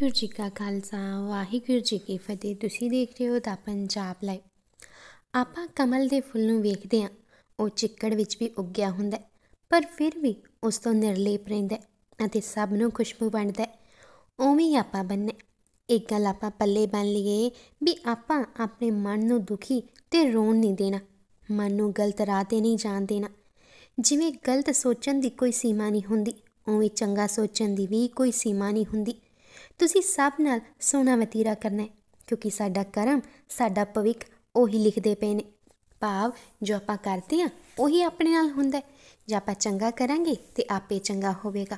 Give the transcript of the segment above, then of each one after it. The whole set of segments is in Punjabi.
ਵਾਹਿਗੁਰੂ ਜੀ ਕਾ ਖਾਲਸਾ ਵਾਹਿਗੁਰੂ ਜੀ ਕੀ ਫਤਿਹ ਤੁਸੀਂ ਦੇਖ ਰਹੇ ਹੋ ਤਾਂ ਪੰਜਾਬ ਲਾਈਵ ਆਪਾਂ ਕਮਲ ਦੇ ਫੁੱਲ ਨੂੰ ਵੇਖਦੇ ਹਾਂ ਉਹ ਚਿੱਕੜ ਵਿੱਚ ਵੀ ਉੱਗਿਆ ਹੁੰਦਾ ਪਰ ਫਿਰ ਵੀ ਉਸ ਤੋਂ ਨਿਰਲੇਪ ਰਹਿੰਦਾ ਅਤੇ ਸਭ ਨੂੰ ਖੁਸ਼ਬੂ ਵੰਡਦਾ ਉਵੇਂ ਹੀ ਆਪਾਂ ਬੰਨੇ ਇੱਕ ਗੱਲ ਆਪਾਂ ਪੱਲੇ ਬੰਨ ਲਈਏ ਵੀ ਆਪਾਂ ਆਪਣੇ ਮਨ ਨੂੰ ਦੁਖੀ ਤੇ ਰੋਣ ਨਹੀਂ ਦੇਣਾ ਮਨ ਨੂੰ ਗਲਤ ਰਾਹ ਤੇ ਨਹੀਂ ਜਾਣ ਦੇਣਾ ਜਿਵੇਂ ਗਲਤ ਸੋਚਣ ਦੀ ਕੋਈ ਸੀਮਾ ਨਹੀਂ ਹੁੰਦੀ ਉਵੇਂ ਚੰਗਾ ਸੋਚਣ ਦੀ ਵੀ ਕੋਈ ਸੀਮਾ ਨਹੀਂ ਹੁੰਦੀ ਤੁਸੀਂ ਸਭ ਨਾਲ ਸੋਨਾ ਵਤੀਰਾ ਕਰਨਾ ਹੈ ਕਿਉਂਕਿ ਸਾਡਾ ਕਰਮ ਸਾਡਾ ਭਵਿੱਖ ਉਹੀ ਲਿਖਦੇ ਪਏ ਨੇ ਭਾਵ ਜੋ ਆਪਾਂ ਕਰਦੇ ਆ ਉਹੀ ਆਪਣੇ ਨਾਲ ਹੁੰਦਾ ਜੇ ਆਪਾਂ ਚੰਗਾ ਕਰਾਂਗੇ ਤੇ ਆਪੇ ਚੰਗਾ ਹੋਵੇਗਾ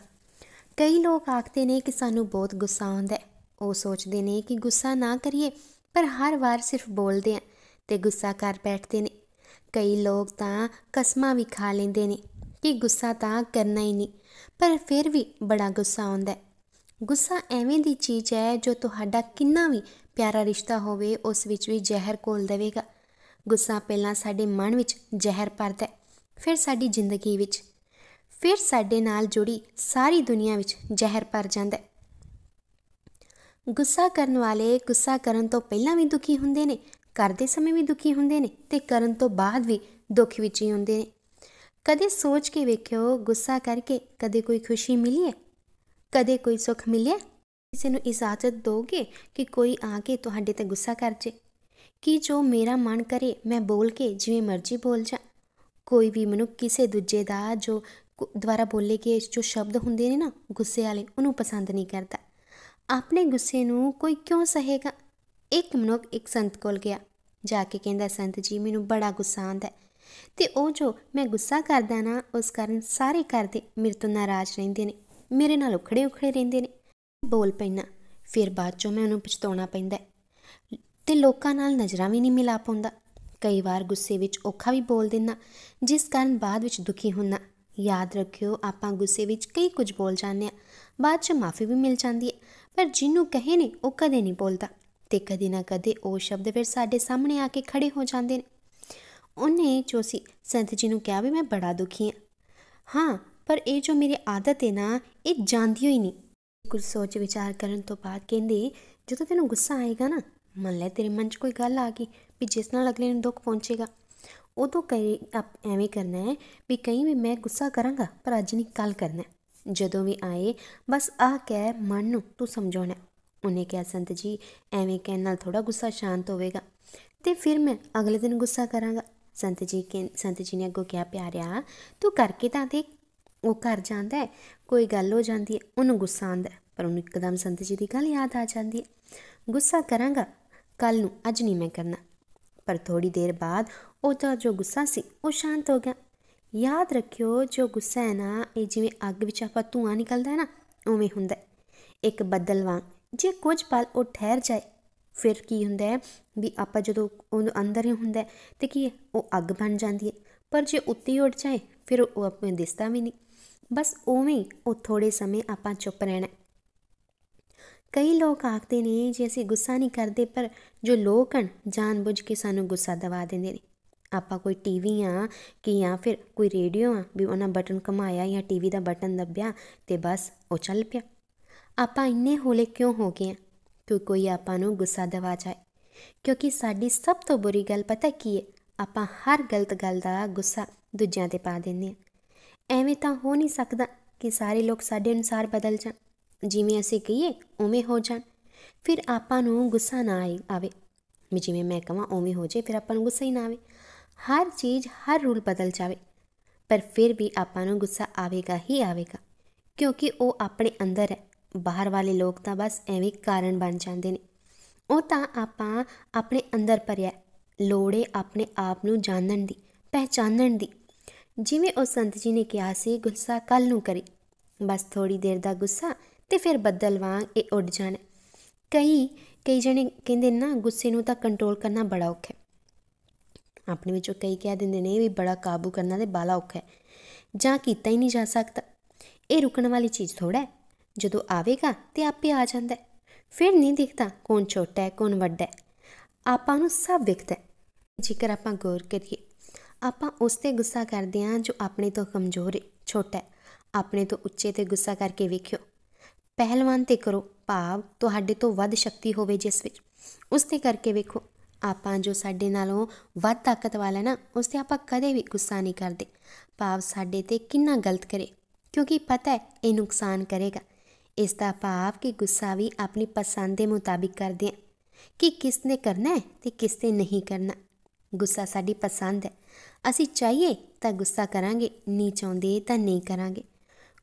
ਕਈ ਲੋਕ ਆਖਦੇ ਨੇ ਕਿ ਸਾਨੂੰ ਬਹੁਤ ਗੁੱਸਾ ਆਉਂਦਾ ਹੈ ਉਹ ਸੋਚਦੇ ਨੇ ਕਿ ਗੁੱਸਾ ਨਾ ਕਰੀਏ ਪਰ ਹਰ ਵਾਰ ਸਿਰਫ ਬੋਲਦੇ ਆ ਤੇ ਗੁੱਸਾ ਕਰ ਬੈਠਦੇ ਨੇ ਕਈ ਲੋਕ ਤਾਂ ਕਸਮਾਂ ਵੀ ਖਾ ਲੈਂਦੇ ਨੇ ਕਿ ਗੁੱਸਾ ਤਾਂ ਕਰਨਾ ਹੀ ਨਹੀਂ ਪਰ ਫਿਰ ਵੀ ਬੜਾ ਗੁੱਸਾ ਆਉਂਦਾ ਹੈ ਗੁੱਸਾ ਐਵੇਂ ਦੀ ਚੀਜ਼ ਹੈ ਜੋ ਤੁਹਾਡਾ ਕਿੰਨਾ ਵੀ ਪਿਆਰਾ ਰਿਸ਼ਤਾ ਹੋਵੇ ਉਸ ਵਿੱਚ ਵੀ ਜ਼ਹਿਰ ਕੋਲ ਦੇਵੇਗਾ ਗੁੱਸਾ ਪਹਿਲਾਂ ਸਾਡੇ ਮਨ ਵਿੱਚ ਜ਼ਹਿਰ ਭਰਦਾ ਹੈ ਫਿਰ ਸਾਡੀ ਜ਼ਿੰਦਗੀ ਵਿੱਚ ਫਿਰ ਸਾਡੇ ਨਾਲ ਜੁੜੀ ਸਾਰੀ ਦੁਨੀਆ ਵਿੱਚ ਜ਼ਹਿਰ ਭਰ ਜਾਂਦਾ ਹੈ ਗੁੱਸਾ ਕਰਨ ਵਾਲੇ ਗੁੱਸਾ ਕਰਨ ਤੋਂ ਪਹਿਲਾਂ ਵੀ ਦੁਖੀ ਹੁੰਦੇ ਨੇ ਕਰਦੇ ਸਮੇਂ ਵੀ ਦੁਖੀ ਹੁੰਦੇ ਨੇ ਤੇ ਕਰਨ ਤੋਂ ਬਾਅਦ ਵੀ ਦੁੱਖ ਵਿੱਚ ਹੀ ਹੁੰਦੇ ਨੇ ਕਦੇ ਸੋਚ ਕੇ ਵੇਖਿਓ ਗੁੱਸਾ ਕਰਕੇ ਕਦੇ ਕੋਈ ਖੁਸ਼ੀ ਮਿਲੀ ਹੈ ਕਦੇ ਕੋਈ ਸੁੱਖ ਮਿਲਿਆ ਕਿਸੇ ਨੂੰ ਇਜਾਜ਼ਤ ਦੋਗੇ ਕਿ ਕੋਈ ਆ ਕੇ ਤੁਹਾਡੇ ਤੇ ਗੁੱਸਾ ਕਰ ਜੇ ਕੀ ਜੋ ਮੇਰਾ ਮਨ ਕਰੇ ਮੈਂ ਬੋਲ ਕੇ ਜਿਵੇਂ ਮਰਜ਼ੀ ਬੋਲ ਜਾ ਕੋਈ ਵੀ ਮਨੁੱਖ ਕਿਸੇ ਦੂਜੇ ਦਾ ਜੋ ਦੁਆਰਾ ਬੋਲੇ ਕੇ ਜੋ ਸ਼ਬਦ ਹੁੰਦੇ ਨੇ ਨਾ ਗੁੱਸੇ ਵਾਲੇ ਉਹਨੂੰ ਪਸੰਦ ਨਹੀਂ ਕਰਦਾ ਆਪਣੇ ਗੁੱਸੇ ਨੂੰ ਕੋਈ ਕਿਉਂ ਸਹੇਗਾ ਇੱਕ ਮਨੁੱਖ ਇੱਕ ਸੰਤ ਕੋਲ ਗਿਆ ਜਾ ਕੇ ਕਹਿੰਦਾ ਸੰਤ ਜੀ ਮੈਨੂੰ ਬੜਾ ਗੁੱਸਾ ਆਂਦਾ ਤੇ ਉਹ ਜੋ ਮੈਂ ਗੁੱਸਾ ਕਰਦਾ ਨਾ ਉਸ ਕਾਰਨ ਸਾਰੇ ਕਰਦੇ ਮੇਰੇ ਤੋਂ ਨਾਰਾਜ਼ ਰਹਿੰਦੇ ਨੇ ਮੇਰੇ ਨਾਲ ਉਖੜੇ ਉਖੜੇ ਰਹਿੰਦੇ ਨੇ ਬੋਲ ਪੈਣਾ ਫਿਰ ਬਾਅਦ ਚੋਂ ਮੈਂ ਉਹਨੂੰ ਪਛਤਾਉਣਾ ਪੈਂਦਾ ਤੇ ਲੋਕਾਂ ਨਾਲ ਨਜ਼ਰਾਂ ਵੀ ਨਹੀਂ ਮਿਲਾ ਪਉਂਦਾ ਕਈ ਵਾਰ ਗੁੱਸੇ ਵਿੱਚ ਔਖਾ ਵੀ ਬੋਲ ਦਿੰਨਾ ਜਿਸ ਕਾਰਨ ਬਾਅਦ ਵਿੱਚ ਦੁਖੀ ਹੁੰਨਾ ਯਾਦ ਰੱਖਿਓ ਆਪਾਂ ਗੁੱਸੇ ਵਿੱਚ ਕਈ ਕੁਝ ਬੋਲ ਜਾਂਦੇ ਆ ਬਾਅਦ 'ਚ ਮਾਫੀ ਵੀ ਮਿਲ ਜਾਂਦੀ ਹੈ ਪਰ ਜਿਹਨੂੰ ਕਹੇ ਨੇ ਉਹ ਕਦੇ ਨਹੀਂ ਬੋਲਦਾ ਤੇ ਕਦੇ ਨਾ ਕਦੇ ਉਹ ਸ਼ਬਦ ਫਿਰ ਸਾਡੇ ਸਾਹਮਣੇ ਆ ਕੇ ਖੜੇ ਹੋ ਜਾਂਦੇ ਨੇ ਉਹਨੇ ਜੋ ਸੀ ਸੰਤ ਜੀ ਨੂੰ ਕਿਹਾ ਵੀ ਮੈਂ ਬੜਾ ਦੁਖੀ ਹਾਂ ਹਾਂ ਪਰ ਇਹ ਜੋ ਮੇਰੀ ਆਦਤ ਹੈ ਨਾ ਇਹ ਜਾਂਦੀ ਹੋਈ ਨਹੀਂ ਕੁਝ ਸੋਚ ਵਿਚਾਰ ਕਰਨ ਤੋਂ ਬਾਅਦ ਕਹਿੰਦੇ ਜਦੋਂ ਤੈਨੂੰ ਗੁੱਸਾ ਆਏਗਾ ਨਾ ਮੰਨ ਲੈ ਤੇਰੇ ਮਨ 'ਚ ਕੋਈ ਗੱਲ ਆ ਗਈ ਵੀ ਜਿਸ ਨਾਲ ਅਗਲੇ ਨੂੰ ਦੁੱਖ ਪਹੁੰਚੇਗਾ ਉਦੋਂ ਕਈ ਐਵੇਂ ਕਰਨਾ ਹੈ ਵੀ ਕਈ ਵੀ ਮੈਂ ਗੁੱਸਾ ਕਰਾਂਗਾ ਪਰ ਅੱਜ ਨਹੀਂ ਕੱਲ ਕਰਨਾ ਜਦੋਂ ਵੀ ਆਏ ਬਸ ਆ ਕਹਿ ਮਨ ਨੂੰ ਤੂੰ ਸਮਝਾਉਣਾ ਉਹਨੇ ਕਿਹਾ ਸੰਤ ਜੀ ਐਵੇਂ ਕਹਿਣ ਨਾਲ ਥੋੜਾ ਗੁੱਸਾ ਸ਼ਾਂਤ ਹੋਵੇਗਾ ਤੇ ਫਿਰ ਮੈਂ ਅਗਲੇ ਦਿਨ ਗੁੱਸਾ ਕਰਾਂਗਾ ਸੰਤ ਜੀ ਕਿ ਸੰਤ ਜੀ ਨੇ ਅੱਗੋਂ ਕਿਹਾ ਪਿਆਰਿਆ ਤੂੰ ਕਰਕੇ ਤਾਂ ਦੇਖ ਉਹ ਘਰ ਜਾਂਦਾ ਕੋਈ ਗੱਲ ਹੋ ਜਾਂਦੀ ਹੈ ਉਹਨੂੰ ਗੁੱਸਾ ਆਉਂਦਾ ਪਰ ਉਹਨੂੰ ਇੱਕਦਮ ਸੰਤ ਜੀ ਦੀ ਗੱਲ ਯਾਦ ਆ ਜਾਂਦੀ ਹੈ ਗੁੱਸਾ ਕਰਾਂਗਾ ਕੱਲ ਨੂੰ ਅੱਜ ਨਹੀਂ ਮੈਂ ਕਰਨਾ ਪਰ ਥੋੜੀ ਦੇਰ ਬਾਅਦ ਉਹਦਾ ਜੋ ਗੁੱਸਾ ਸੀ ਉਹ ਸ਼ਾਂਤ ਹੋ ਗਿਆ ਯਾਦ ਰੱਖਿਓ ਜੋ ਗੁੱਸਾ ਹੈ ਨਾ ਇਹ ਜਿਵੇਂ ਅੱਗ ਵਿੱਚ ਆਪਾਂ ਧੂਆਂ ਨਿਕਲਦਾ ਹੈ ਨਾ ਉਵੇਂ ਹੁੰਦਾ ਹੈ ਇੱਕ ਬੱਦਲ ਵਾਂਗ ਜੇ ਕੁਝ ਪਲ ਉਹ ਠਹਿਰ ਜਾਏ ਫਿਰ ਕੀ ਹੁੰਦਾ ਹੈ ਵੀ ਆਪਾਂ ਜਦੋਂ ਉਹਨੂੰ ਅੰਦਰ ਹੀ ਹੁੰਦਾ ਤੇ ਕੀ ਉਹ ਅੱਗ ਬਣ ਜਾਂਦੀ ਹੈ ਪਰ ਜੇ ਉੱਤੇ ਉੱਡ ਜਾਏ ਫਿਰ ਉਹ ਆਪਣੇ ਦਿਸਦਾ ਵੀ ਨਹੀਂ ਬਸ ਉਵੇਂ ਉਹ ਥੋੜੇ ਸਮੇਂ ਆਪਾਂ ਚੁੱਪ ਰਹਿਣਾ ਕਈ ਲੋਕ ਆਖਦੇ ਨੇ ਜੇ ਅਸੀਂ ਗੁੱਸਾ ਨਹੀਂ ਕਰਦੇ ਪਰ ਜੋ ਲੋਕ ਹਨ ਜਾਣਬੁੱਝ ਕੇ ਸਾਨੂੰ ਗੁੱਸਾ ਦਵਾ ਦਿੰਦੇ ਨੇ ਆਪਾਂ ਕੋਈ ਟੀਵੀ ਆ ਕਿ ਜਾਂ ਫਿਰ ਕੋਈ ਰੇਡੀਓ ਆ ਵੀ ਉਹਨਾਂ ਬਟਨ ਕਮਾਇਆ ਜਾਂ ਟੀਵੀ ਦਾ ਬਟਨ ਦੱਬਿਆ ਤੇ ਬਸ ਉਹ ਚੱਲ ਪਿਆ ਆਪਾਂ ਇੰਨੇ ਹੋਲੇ ਕਿਉਂ ਹੋ ਗਏ ਕਿ ਕੋਈ ਆਪਾਂ ਨੂੰ ਗੁੱਸਾ ਦਵਾ ਜਾਏ ਕਿਉਂਕਿ ਸਾਡੀ ਸਭ ਤੋਂ ਬੁਰੀ ਗੱਲ ਪਤਾ ਕੀ ਹੈ ਆਪਾਂ ਹਰ ਗਲਤ ਗੱਲ ਦਾ ਗੁੱਸਾ ਦੂਜਿਆਂ ਤੇ ਪਾ ਦਿੰਦੇ ਹਾਂ ਐਵੇਂ ਤਾਂ ਹੋ ਨਹੀਂ ਸਕਦਾ ਕਿ ਸਾਰੇ ਲੋਕ ਸਾਡੇ ਅਨੁਸਾਰ ਬਦਲ ਜਾਣ ਜਿਵੇਂ ਅਸੀਂ ਕਹੀਏ ਉਵੇਂ ਹੋ ਜਾਣ ਫਿਰ ਆਪਾਂ ਨੂੰ ਗੁੱਸਾ ਨਾ ਆਏ ਆਵੇ ਜਿਵੇਂ ਮੈਂ ਕਹਾਂ ਉਵੇਂ ਹੋ ਜੇ ਫਿਰ ਆਪਾਂ ਨੂੰ ਗੁੱਸਾ ਹੀ ਨਾ ਆਵੇ ਹਰ ਚੀਜ਼ ਹਰ ਰੂਲ ਬਦਲ ਜਾਵੇ ਪਰ ਫਿਰ ਵੀ ਆਪਾਂ ਨੂੰ ਗੁੱਸਾ ਆਵੇਗਾ ਹੀ ਆਵੇਗਾ ਕਿਉਂਕਿ ਉਹ ਆਪਣੇ ਅੰਦਰ ਹੈ ਬਾਹਰ ਵਾਲੇ ਲੋਕ ਤਾਂ ਬਸ ਐਵੇਂ ਕਾਰਨ ਬਣ ਜਾਂਦੇ ਨੇ ਉਹ ਤਾਂ ਆਪਾਂ ਆਪਣੇ ਅੰਦਰ ਭਰਿਆ ਲੋੜੇ ਆਪਣੇ ਆਪ ਨੂੰ ਜਾਣਨ ਦੀ ਪਹਿਚਾਨਣ ਦੀ ਜਿਵੇਂ ਉਹ ਸੰਤ ਜੀ ਨੇ ਕਿਹਾ ਸੀ ਗੁੱਸਾ ਕੱਲ ਨੂੰ ਕਰੀ ਬਸ ਥੋੜੀ ਦੇਰ ਦਾ ਗੁੱਸਾ ਤੇ ਫਿਰ ਬੱਦਲ ਵਾਂਗ ਇਹ ਉੱਡ ਜਾਣਾ ਕਈ ਕਈ ਜਣੇ ਕਹਿੰਦੇ ਨਾ ਗੁੱਸੇ ਨੂੰ ਤਾਂ ਕੰਟਰੋਲ ਕਰਨਾ ਬੜਾ ਔਖਾ ਹੈ ਆਪਣੇ ਵਿੱਚੋਂ ਕਈ ਕਹਿ ਦਿੰਦੇ ਨੇ ਵੀ ਬੜਾ ਕਾਬੂ ਕਰਨਾ ਤੇ ਬਾਲਾ ਔਖਾ ਹੈ ਜਾਂ ਕੀਤਾ ਹੀ ਨਹੀਂ ਜਾ ਸਕਦਾ ਇਹ ਰੁਕਣ ਵਾਲੀ ਚੀਜ਼ ਥੋੜਾ ਹੈ ਜਦੋਂ ਆਵੇਗਾ ਤੇ ਆਪੇ ਆ ਜਾਂਦਾ ਹੈ ਫਿਰ ਨਹੀਂ ਦਿਖਦਾ ਕੌਣ ਛੋਟਾ ਹੈ ਕੌਣ ਵੱਡਾ ਹੈ ਆਪਾਂ ਨੂੰ ਸਭ ਵਿਖਦਾ ਹੈ ਜੇਕਰ ਆਪਾਂ ਗੌਰ ਕਰੀਏ ਆਪਾਂ ਉਸ ਤੇ ਗੁੱਸਾ ਕਰਦੇ ਹਾਂ ਜੋ ਆਪਣੇ ਤੋਂ ਕਮਜ਼ੋਰ ਹੈ ਛੋਟਾ ਹੈ ਆਪਣੇ ਤੋਂ ਉੱਚੇ ਤੇ ਗੁੱਸਾ ਕਰਕੇ ਵੇਖਿਓ ਪਹਿਲਵਾਨ ਤੇ ਕਰੋ ਭਾਵ ਤੁਹਾਡੇ ਤੋਂ ਵੱਧ ਸ਼ਕਤੀ ਹੋਵੇ ਜਿਸ ਵਿੱਚ ਉਸ ਤੇ ਕਰਕੇ ਵੇਖੋ ਆਪਾਂ ਜੋ ਸਾਡੇ ਨਾਲੋਂ ਵੱਧ ਤਾਕਤ ਵਾਲਾ ਨਾ ਉਸ ਤੇ ਆਪਾਂ ਕਦੇ ਵੀ ਗੁੱਸਾ ਨਹੀਂ ਕਰਦੇ ਭਾਵ ਸਾਡੇ ਤੇ ਕਿੰਨਾ ਗਲਤ ਕਰੇ ਕਿਉਂਕਿ ਪਤਾ ਹੈ ਇਹ ਨੁਕਸਾਨ ਕਰੇਗਾ ਇਸ ਦਾ ਭਾਵ ਕਿ ਗੁੱਸਾ ਵੀ ਆਪਣੀ ਪਸੰਦ ਦੇ ਮੁਤਾਬਿਕ ਕਰਦੇ ਆ ਕਿ ਕਿਸ ਨੇ ਕਰਨਾ ਹੈ ਤੇ ਕਿਸ ਨੇ ਨਹੀਂ ਕਰਨਾ ਗੁੱਸਾ ਸਾਡੀ ਪਸੰਦ ਹੈ ਅਸੀਂ ਚਾਹੀਏ ਤਾਂ ਗੁੱਸਾ ਕਰਾਂਗੇ ਨਹੀਂ ਚਾਹੁੰਦੇ ਤਾਂ ਨਹੀਂ ਕਰਾਂਗੇ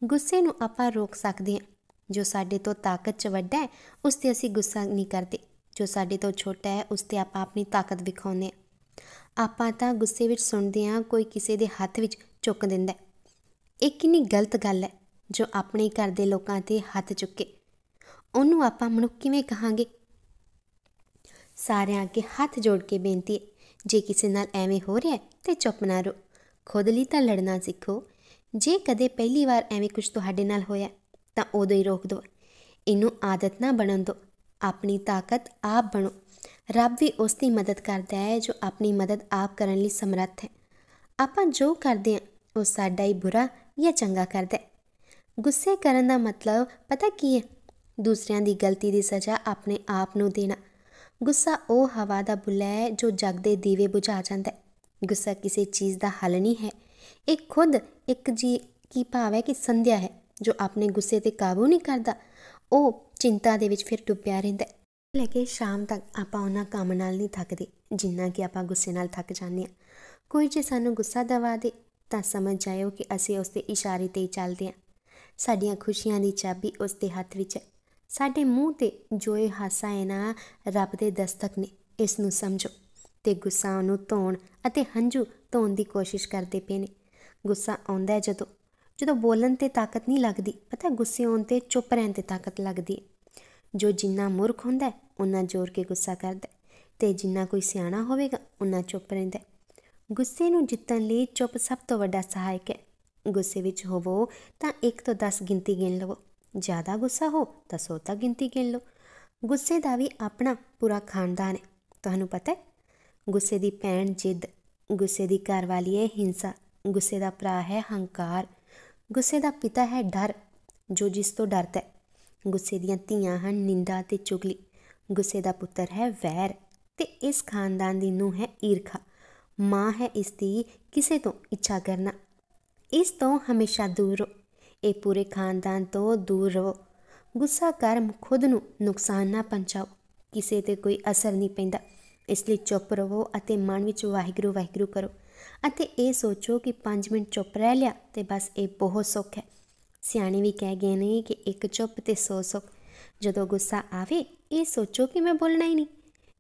ਗੁੱਸੇ ਨੂੰ ਆਪਾਂ ਰੋਕ ਸਕਦੇ ਹਾਂ ਜੋ ਸਾਡੇ ਤੋਂ ਤਾਕਤ 'ਚ ਵੱਡਾ ਹੈ ਉਸ ਤੇ ਅਸੀਂ ਗੁੱਸਾ ਨਹੀਂ ਕਰਦੇ ਜੋ ਸਾਡੇ ਤੋਂ ਛੋਟਾ ਹੈ ਉਸ ਤੇ ਆਪਾਂ ਆਪਣੀ ਤਾਕਤ ਵਿਖਾਉਂਦੇ ਹਾਂ ਆਪਾਂ ਤਾਂ ਗੁੱਸੇ ਵਿੱਚ ਸੁਣਦੇ ਹਾਂ ਕੋਈ ਕਿਸੇ ਦੇ ਹੱਥ ਵਿੱਚ ਚੁੱਕ ਦਿੰਦਾ ਹੈ ਇਹ ਕਿੰਨੀ ਗਲਤ ਗੱਲ ਹੈ ਜੋ ਆਪਣੇ ਘਰ ਦੇ ਲੋਕਾਂ ਤੇ ਹੱਥ ਚੁੱਕੇ ਉਹਨੂੰ ਆਪਾਂ ਮਨੁੱਖ ਕਿਵੇਂ ਕਹਾਂਗੇ ਸਾਰਿਆਂ ਅੱਗੇ ਹੱਥ ਜੋੜ ਕੇ ਬੇਨਤੀ ਹੈ ਜੇ ਕਿਸੇ ਨਾਲ ਐਵੇਂ ਹੋ ਰਿਹਾ ਤੇ ਚੁੱਪ ਨਾ ਰਹੋ ਖੁਦ ਲਈ ਤਾਂ ਲੜਨਾ ਸਿੱਖੋ ਜੇ ਕਦੇ ਪਹਿਲੀ ਵਾਰ ਐਵੇਂ ਕੁਝ ਤੁਹਾਡੇ ਨਾਲ ਹੋਇਆ ਤਾਂ ਉਦੋਂ ਹੀ ਰੋਕ ਦਿਓ ਇਹਨੂੰ ਆਦਤ ਨਾ ਬਣਨ ਦਿਓ ਆਪਣੀ ਤਾਕਤ ਆਪ ਬਣੋ ਰੱਬ ਵੀ ਉਸ ਦੀ ਮਦਦ ਕਰਦਾ ਹੈ ਜੋ ਆਪਣੀ ਮਦਦ ਆਪ ਕਰਨ ਲਈ ਸਮਰੱਥ ਹੈ ਆਪਾਂ ਜੋ ਕਰਦੇ ਹਾਂ ਉਹ ਸਾਡਾ ਹੀ ਬੁਰਾ ਜਾਂ ਚੰਗਾ ਕਰਦਾ ਹੈ ਗੁੱਸੇ ਕਰਨ ਦਾ ਮਤਲਬ ਪਤਾ ਕੀ ਹੈ ਦੂਸਰਿਆਂ ਦੀ ਗਲਤੀ ਦੀ ਸਜ਼ਾ ਆਪਣੇ ਆਪ ਨੂੰ ਦੇਣਾ ਗੁੱਸਾ ਉਹ ਹਵਾ ਦਾ ਬੁੱਲਾ ਜੋ ਜਗ ਦੇ ਦੀਵੇ ਬੁਝਾ ਜਾਂਦਾ ਹੈ ਗੁੱਸਾ ਕਿਸੇ ਚੀਜ਼ ਦਾ ਹੱਲ ਨਹੀਂ ਹੈ ਇਹ ਖੁਦ ਇੱਕ ਜੀ ਕੀ ਭਾਵ ਹੈ ਕਿ ਸੰਧਿਆ ਹੈ ਜੋ ਆਪਣੇ ਗੁੱਸੇ ਤੇ ਕਾਬੂ ਨਹੀਂ ਕਰਦਾ ਉਹ ਚਿੰਤਾ ਦੇ ਵਿੱਚ ਫਿਰ ਡੁੱਬਿਆ ਰਹਿੰਦਾ ਲੈ ਕੇ ਸ਼ਾਮ ਤੱਕ ਆਪਾਂ ਉਹਨਾਂ ਕੰਮ ਨਾਲ ਨਹੀਂ ਥੱਕਦੇ ਜਿੰਨਾ ਕਿ ਆਪਾਂ ਗੁੱਸੇ ਨਾਲ ਥੱਕ ਜਾਂਦੇ ਆ ਕੋਈ ਜੇ ਸਾਨੂੰ ਗੁੱਸਾ ਦਵਾ ਦੇ ਤਾਂ ਸਮਝ ਜਾਇਓ ਕਿ ਅਸੀਂ ਉਸ ਦੇ ਇਸ਼ਾਰੇ ਤੇ ਹੀ ਚੱਲਦੇ ਹਾਂ ਸਾਡੀਆਂ ਖੁਸ਼ੀਆਂ ਦੀ ਚਾਬੀ ਉਸ ਦੇ ਹੱਥ ਵਿੱਚ ਹੈ ਸਾਡੇ ਮੂੰਹ ਤੇ ਜੋ ਇਹ ਹਾਸਾ ਹੈ ਨਾ ਰੱਬ ਦੇ ਦਸਤਕ ਨੇ ਇਸ ਨੂੰ ਸਮਝੋ ਤੇ ਗੁੱਸਾ ਨੂੰ ਧੋਣ ਅਤੇ ਹੰਝੂ ਧੋਣ ਦੀ ਕੋਸ਼ਿਸ਼ ਕਰਦੇ ਪਏ ਨੇ ਗੁੱਸਾ ਆਉਂਦਾ ਜਦੋਂ ਜਦੋਂ ਬੋਲਣ ਤੇ ਤਾਕਤ ਨਹੀਂ ਲੱਗਦੀ ਪਤਾ ਗੁੱਸੇ ਹੋਣ ਤੇ ਚੁੱਪ ਰਹਿਣ ਤੇ ਤਾਕਤ ਲੱਗਦੀ ਜੋ ਜਿੰਨਾ ਮੂਰਖ ਹੁੰਦਾ ਉਹਨਾਂ ਜ਼ੋਰ ਕੇ ਗੁੱਸਾ ਕਰਦਾ ਤੇ ਜਿੰਨਾ ਕੋਈ ਸਿਆਣਾ ਹੋਵੇਗਾ ਉਹਨਾਂ ਚੁੱਪ ਰਹਿੰਦਾ ਗੁੱਸੇ ਨੂੰ ਜਿੱਤਣ ਲਈ ਚੁੱਪ ਸਭ ਤੋਂ ਵੱਡਾ ਸਹਾਇਕ ਹੈ ਗੁੱਸੇ ਵਿੱਚ ਹੋਵੋ ਤਾਂ 1 ਤੋਂ 10 ਗਿਣਤੀ ਗਿਣ ਲਵੋ ਜ਼ਿਆਦਾ ਗੁੱਸਾ ਹੋ ਤਾਂ ਸੋਤਾ ਗਿਣਤੀ ਗਿਣ ਲਓ ਗੁੱਸੇ ਦਾ ਵੀ ਆਪਣਾ ਪੂਰਾ ਖਾਨਦਾਨ ਹੈ ਤੁਹਾਨੂੰ ਪਤਾ ਹੈ ਗੁੱਸੇ ਦੀ ਪੈਣ ਜਿੱਦ ਗੁੱਸੇ ਦੀ ਘਰਵਾਲੀ ਹੈ ਹਿੰਸਾ ਗੁੱਸੇ ਦਾ ਭਰਾ ਹੈ ਹੰਕਾਰ ਗੁੱਸੇ ਦਾ ਪਿਤਾ ਹੈ ਡਰ ਜੋ ਜਿਸ ਤੋਂ ਡਰਦਾ ਹੈ ਗੁੱਸੇ ਦੀਆਂ ਧੀਆਂ ਹਨ ਨਿੰਦਾ ਤੇ ਚੁਗਲੀ ਗੁੱਸੇ ਦਾ ਪੁੱਤਰ ਹੈ ਵੈਰ ਤੇ ਇਸ ਖਾਨਦਾਨ ਦੀ ਨੂੰ ਹੈ ਈਰਖਾ ਮਾਂ ਹੈ ਇਸ ਦੀ ਕਿਸੇ ਤੋਂ ਇੱਛਾ ਕਰਨਾ ਇਸ ਤੋਂ ਹਮੇਸ਼ਾ ਦੂਰ ਰਹੋ ਇਹ ਪੂਰੇ ਖਾਨਦਾਨ ਤੋਂ ਦੂਰ ਰਹੋ ਗੁੱਸਾ ਕਰ ਖੁਦ ਨੂੰ ਨੁਕਸਾਨ ਨਾ ਪਹੁੰਚਾਓ ਕਿਸੇ ਤੇ ਕੋਈ ਅਸਰ ਨਹੀਂ ਪੈਂਦਾ ਇਸ ਲਈ ਚੁੱਪ ਰਹੋ ਅਤੇ ਮਨ ਵਿੱਚ ਵਾਹਿਗੁਰੂ ਵਾਹਿਗੁਰੂ ਕਰੋ ਅਤੇ ਇਹ ਸੋਚੋ ਕਿ 5 ਮਿੰਟ ਚੁੱਪ ਰਹਿ ਲਿਆ ਤੇ ਬਸ ਇਹ ਬਹੁਤ ਸੁੱਖ ਹੈ ਸਿਆਣੇ ਵੀ ਕਹਿ ਗਏ ਨੇ ਕਿ ਇੱਕ ਚੁੱਪ ਤੇ ਸੋ ਸੁੱਖ ਜਦੋਂ ਗੁੱਸਾ ਆਵੇ ਇਹ ਸੋਚੋ ਕਿ ਮੈਂ ਬੋਲਣਾ ਹੀ ਨਹੀਂ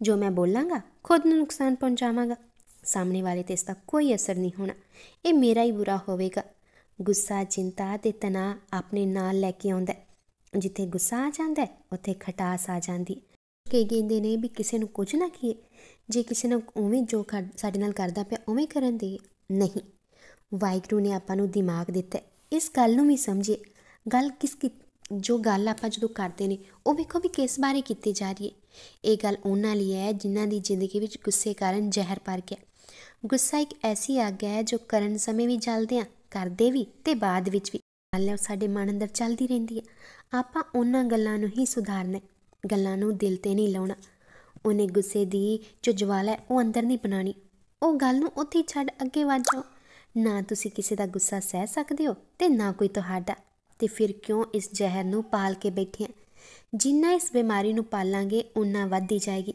ਜੋ ਮੈਂ ਬੋਲਾਂਗਾ ਖੁਦ ਨੂੰ ਨੁਕਸਾਨ ਪਹੁੰਚਾਵਾਂਗਾ ਸਾਹਮਣੇ ਵਾਲੇ ਤੇ ਇਸ ਦਾ ਕੋਈ ਅਸਰ ਨਹੀਂ ਹੋਣਾ ਇਹ ਮੇਰਾ ਹੀ ਬੁਰਾ ਹੋਵੇਗਾ ਗੁੱਸਾ ਚਿੰਤਾ ਤੇ ਤਣਾ ਆਪਣੇ ਨਾਲ ਲੈ ਕੇ ਆਉਂਦਾ ਜਿੱਥੇ ਗੁੱਸਾ ਆ ਜਾਂਦਾ ਉੱਥੇ ਖਟਾਸ ਆ ਜਾਂਦੀ ਕਿ ਕਹਿੰਦੇ ਨੇ ਵੀ ਕਿਸੇ ਨੂੰ ਕੁਝ ਨਾ ਕੀਏ ਜੇ ਕਿਸੇ ਨੂੰ ਉਵੇਂ ਜੋ ਸਾਡੇ ਨਾਲ ਕਰਦਾ ਪਿਆ ਉਵੇਂ ਕਰਨ ਦੇ ਨਹੀਂ ਵਾਇਗਰੂ ਨੇ ਆਪਾਂ ਨੂੰ ਦਿਮਾਗ ਦਿੱਤਾ ਇਸ ਗੱਲ ਨੂੰ ਵੀ ਸਮਝੇ ਗੱਲ ਕਿਸ ਕੀ ਜੋ ਗੱਲ ਆਪਾਂ ਜਦੋਂ ਕਰਦੇ ਨੇ ਉਹ ਵੇਖੋ ਵੀ ਕਿਸ ਬਾਰੇ ਕੀਤੀ ਜਾ ਰਹੀ ਹੈ ਇਹ ਗੱਲ ਉਹਨਾਂ ਲਈ ਹੈ ਜਿਨ੍ਹਾਂ ਦੀ ਜ਼ਿੰਦਗੀ ਵਿੱਚ ਗੁੱਸੇ ਕਾਰਨ ਜ਼ਹਿਰ ਭਰ ਗਿਆ ਗੁੱਸਾ ਇੱਕ ਐਸੀ ਆਗ ਹੈ ਜੋ ਕਰਨ ਸਮੇਂ ਵੀ ਜਲਦੇ ਆ ਕਰਦੇ ਵੀ ਤੇ ਬਾਅਦ ਵਿੱਚ ਵੀ ਗੱਲ ਸਾਡੇ ਮਨ ਅੰਦਰ ਚੱਲਦੀ ਰਹਿੰਦੀ ਹੈ ਆਪਾਂ ਉਹਨਾਂ ਗੱਲਾਂ ਨੂੰ ਹੀ ਸੁਧਾਰਨਾ ਗੱਲਾਂ ਨੂੰ ਦਿਲ ਤੇ ਨਹੀਂ ਲਾਉਣਾ ਉਹਨੇ ਗੁੱਸੇ ਦੀ ਜੋ ਜਵਾਲਾ ਹੈ ਉਹ ਅੰਦਰ ਨਹੀਂ ਬਣਾਣੀ ਉਹ ਗੱਲ ਨੂੰ ਉੱਥੇ ਛੱਡ ਅੱਗੇ ਵਾਜੋ ਨਾ ਤੁਸੀਂ ਕਿਸੇ ਦਾ ਗੁੱਸਾ ਸਹਿ ਸਕਦੇ ਹੋ ਤੇ ਨਾ ਕੋਈ ਤੁਹਾਡਾ ਤੇ ਫਿਰ ਕਿਉਂ ਇਸ ਜ਼ਹਿਰ ਨੂੰ ਪਾਲ ਕੇ ਬੈਠੇ ਆ ਜਿੰਨਾ ਇਸ ਬਿਮਾਰੀ ਨੂੰ ਪਾਲਾਂਗੇ ਉਨਾ ਵੱਧਦੀ ਜਾਏਗੀ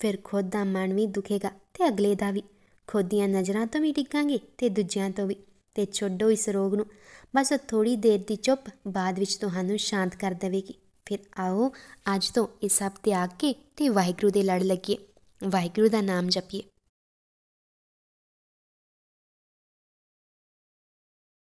ਫਿਰ ਖੁਦ ਦਾ ਮਨ ਵੀ ਦੁਖੇਗਾ ਤੇ ਅਗਲੇ ਦਾ ਵੀ ਖੁਦ ਦੀਆਂ ਨਜ਼ਰਾਂ ਤੋਂ ਵੀ ਡਿੱਗਾਂਗੇ ਤੇ ਦੂਜਿਆਂ ਤੋਂ ਵੀ ਤੇ ਛੱਡੋ ਇਸ ਰੋਗ ਨੂੰ ਬਸ ਥੋੜੀ ਦੇਰ ਦੀ ਚੁੱਪ ਬਾਅਦ ਵਿੱਚ ਤੁਹਾਨੂੰ ਸ਼ਾਂਤ ਕਰ ਦੇਵੇਗੀ ਫਿਰ ਆਓ ਅੱਜ ਤੋਂ ਇਸ ਹਫਤੇ ਤਿਆਗ ਕੇ ਤੇ ਵਾਹਿਗੁਰੂ ਦੇ ਲੜ ਲੱਗੀਏ ਵਾਹਿਗੁਰੂ ਦਾ ਨਾਮ ਜਪੀਏ